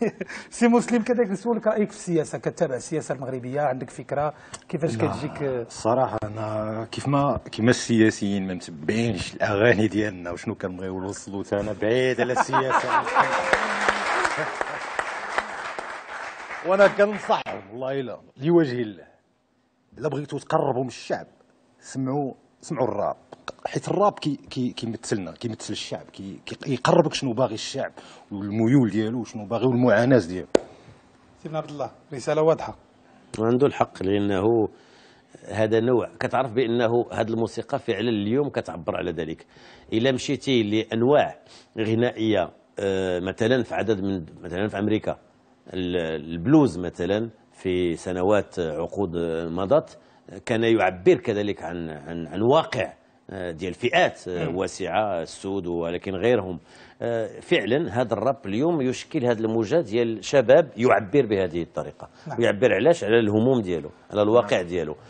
سي مسلم كذلك نسولك رايك في السياسه كتابع السياسه المغربيه عندك فكره كيفاش كتجيك الصراحه انا كيف ما كيما السياسيين ما متبعينش الاغاني ديالنا وشنو كنبغيو نوصلوا انا بعيد على السياسه وانا كنصحهم والله الا لوجه الله الا بغيتوا تقربوا من الشعب سمعوا سمعوا الراب حيت الراب كي كي كيمثلنا كيمثل الشعب كي كيقربك شنو باغي الشعب والميول ديالو وشنو باغي والمعاناه ديالو سيدنا عبد الله رساله واضحه عنده الحق لانه هذا نوع كتعرف بانه هذه الموسيقى فعلا اليوم كتعبر على ذلك الا مشيتي لانواع غنائيه آه، مثلا في عدد من مثلا في امريكا البلوز مثلا في سنوات عقود مضت كان يعبر كذلك عن عن, عن واقع آه، ديال فئات آه، واسعه السود ولكن غيرهم آه، فعلا هذا الراب اليوم يشكل هذا الموجه ديال شباب يعبر بهذه الطريقه ويعبر نعم. علاش على الهموم ديالو على الواقع نعم. ديالو